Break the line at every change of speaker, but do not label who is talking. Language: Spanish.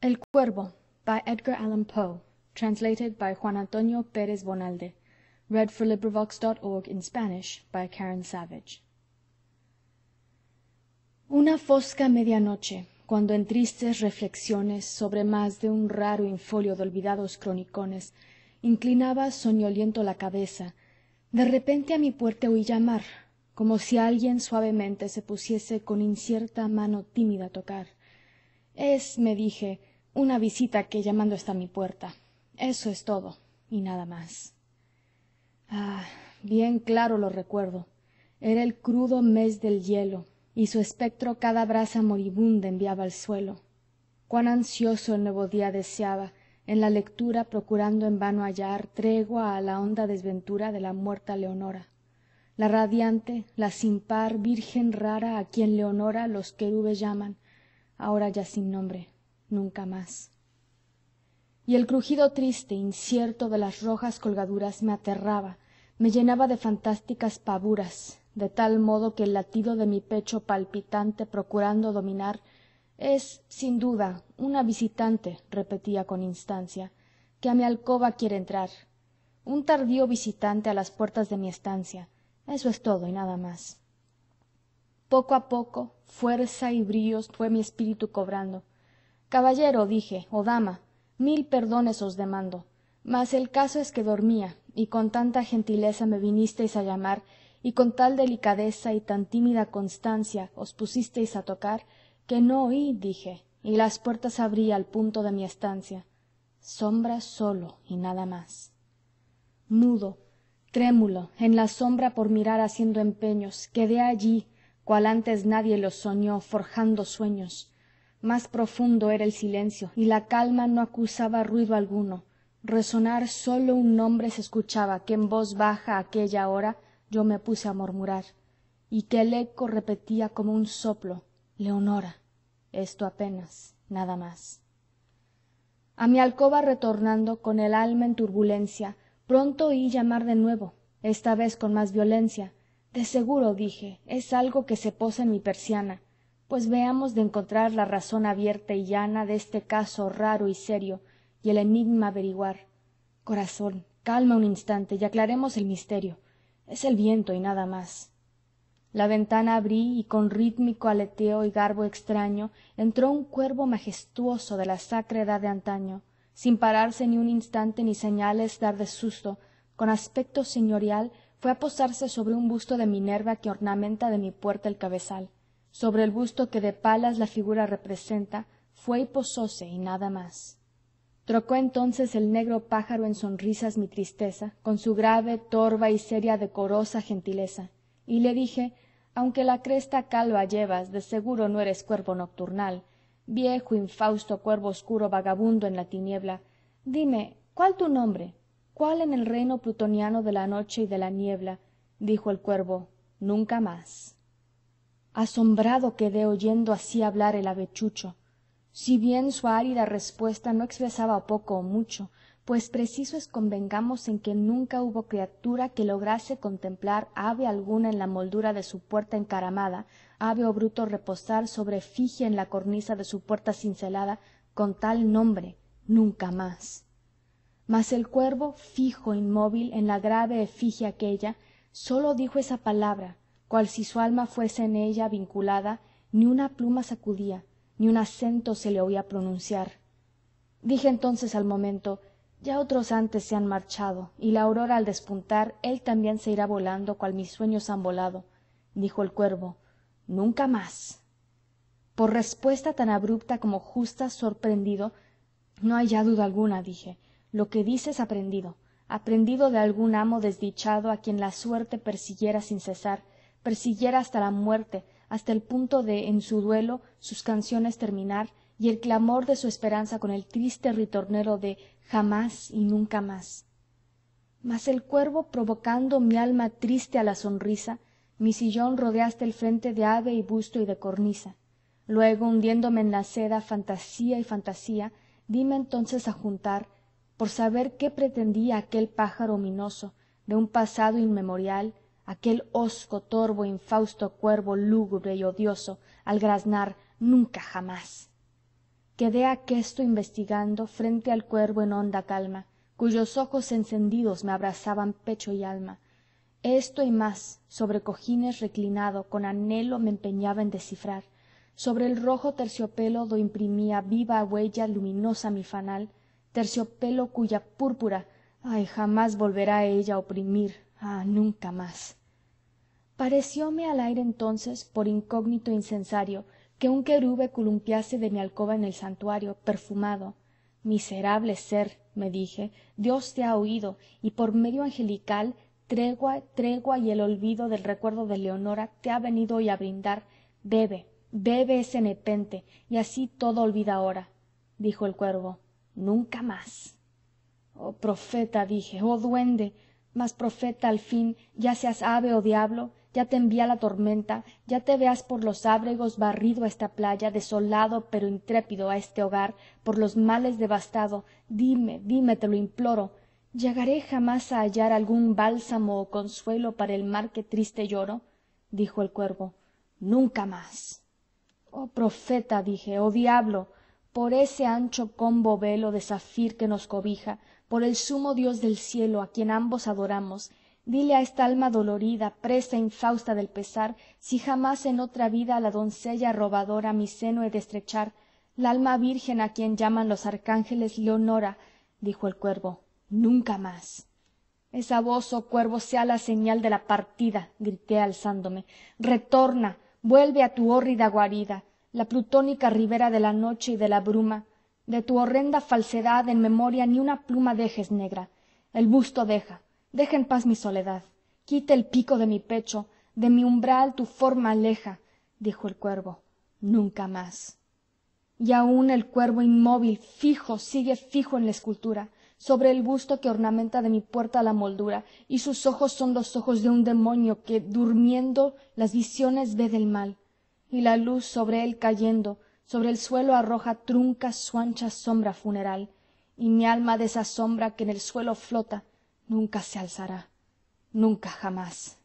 El Cuervo by Edgar Allan Poe Translated by Juan Antonio Pérez Bonalde In Spanish by Karen Savage Una fosca medianoche, cuando en tristes reflexiones Sobre más de un raro infolio de olvidados cronicones Inclinaba soñoliento la cabeza, de repente a mi puerta oí llamar, Como si alguien suavemente se pusiese con incierta mano tímida a tocar. Es, me dije, una visita que llamando está a mi puerta eso es todo y nada más ah bien claro lo recuerdo era el crudo mes del hielo y su espectro cada brasa moribunda enviaba al suelo cuán ansioso el nuevo día deseaba en la lectura procurando en vano hallar tregua a la honda desventura de la muerta leonora la radiante la sin par virgen rara a quien leonora los querubes llaman ahora ya sin nombre nunca más y el crujido triste incierto de las rojas colgaduras me aterraba me llenaba de fantásticas pavuras de tal modo que el latido de mi pecho palpitante procurando dominar es sin duda una visitante repetía con instancia que a mi alcoba quiere entrar un tardío visitante a las puertas de mi estancia eso es todo y nada más poco a poco fuerza y bríos fue mi espíritu cobrando caballero dije o dama mil perdones os demando mas el caso es que dormía y con tanta gentileza me vinisteis a llamar y con tal delicadeza y tan tímida constancia os pusisteis a tocar que no oí dije y las puertas abrí al punto de mi estancia sombra solo y nada más mudo trémulo en la sombra por mirar haciendo empeños quedé allí cual antes nadie los soñó forjando sueños más profundo era el silencio y la calma no acusaba ruido alguno resonar sólo un nombre se escuchaba que en voz baja aquella hora yo me puse a murmurar y que el eco repetía como un soplo leonora esto apenas nada más a mi alcoba retornando con el alma en turbulencia pronto oí llamar de nuevo esta vez con más violencia de seguro dije es algo que se posa en mi persiana pues veamos de encontrar la razón abierta y llana de este caso raro y serio y el enigma averiguar corazón calma un instante y aclaremos el misterio es el viento y nada más la ventana abrí y con rítmico aleteo y garbo extraño entró un cuervo majestuoso de la sacra edad de antaño sin pararse ni un instante ni señales dar de susto con aspecto señorial fue a posarse sobre un busto de minerva que ornamenta de mi puerta el cabezal sobre el busto que de palas la figura representa fue y posóse y nada más trocó entonces el negro pájaro en sonrisas mi tristeza con su grave torva y seria decorosa gentileza y le dije aunque la cresta calva llevas de seguro no eres cuervo nocturnal viejo infausto cuervo oscuro vagabundo en la tiniebla dime cuál tu nombre cuál en el reino plutoniano de la noche y de la niebla dijo el cuervo nunca más asombrado quedé oyendo así hablar el avechucho si bien su árida respuesta no expresaba poco o mucho pues preciso es convengamos en que nunca hubo criatura que lograse contemplar ave alguna en la moldura de su puerta encaramada ave o bruto reposar sobre efigie en la cornisa de su puerta cincelada con tal nombre nunca más mas el cuervo fijo inmóvil en la grave efigie aquella sólo dijo esa palabra cual si su alma fuese en ella vinculada ni una pluma sacudía ni un acento se le oía pronunciar dije entonces al momento ya otros antes se han marchado y la aurora al despuntar él también se irá volando cual mis sueños han volado dijo el cuervo nunca más por respuesta tan abrupta como justa sorprendido no hay ya duda alguna dije lo que dices aprendido aprendido de algún amo desdichado a quien la suerte persiguiera sin cesar persiguiera hasta la muerte hasta el punto de en su duelo sus canciones terminar y el clamor de su esperanza con el triste ritornero de jamás y nunca más mas el cuervo provocando mi alma triste a la sonrisa mi sillón rodeaste el frente de ave y busto y de cornisa luego hundiéndome en la seda fantasía y fantasía dime entonces a juntar por saber qué pretendía aquel pájaro ominoso de un pasado inmemorial aquel hosco torvo infausto cuervo lúgubre y odioso al graznar nunca jamás quedé aquesto investigando frente al cuervo en honda calma cuyos ojos encendidos me abrazaban pecho y alma esto y más sobre cojines reclinado con anhelo me empeñaba en descifrar sobre el rojo terciopelo do imprimía viva huella luminosa mi fanal terciopelo cuya púrpura ay jamás volverá ella a oprimir ah nunca más parecióme al aire entonces por incógnito e incensario que un querube columpiase de mi alcoba en el santuario perfumado miserable ser me dije dios te ha oído y por medio angelical tregua tregua y el olvido del recuerdo de leonora te ha venido hoy a brindar bebe bebe ese nepente y así todo olvida ahora dijo el cuervo nunca más oh profeta dije oh duende mas profeta al fin ya seas ave o diablo ya te envía la tormenta ya te veas por los ábregos barrido a esta playa desolado pero intrépido a este hogar por los males devastado dime dime te lo imploro llegaré jamás a hallar algún bálsamo o consuelo para el mar que triste lloro dijo el cuervo nunca más oh profeta dije oh diablo por ese ancho combo velo de zafir que nos cobija por el sumo dios del cielo a quien ambos adoramos dile a esta alma dolorida presa infausta del pesar si jamás en otra vida a la doncella robadora mi seno he de estrechar la alma virgen a quien llaman los arcángeles leonora dijo el cuervo nunca más esa voz oh cuervo sea la señal de la partida grité alzándome retorna vuelve a tu hórrida guarida la plutónica ribera de la noche y de la bruma de tu horrenda falsedad en memoria ni una pluma dejes negra el busto deja deja en paz mi soledad quita el pico de mi pecho de mi umbral tu forma aleja dijo el cuervo nunca más y aún el cuervo inmóvil fijo sigue fijo en la escultura sobre el busto que ornamenta de mi puerta la moldura y sus ojos son los ojos de un demonio que durmiendo las visiones ve del mal y la luz sobre él cayendo sobre el suelo arroja trunca su ancha sombra funeral y mi alma de esa sombra que en el suelo flota nunca se alzará nunca jamás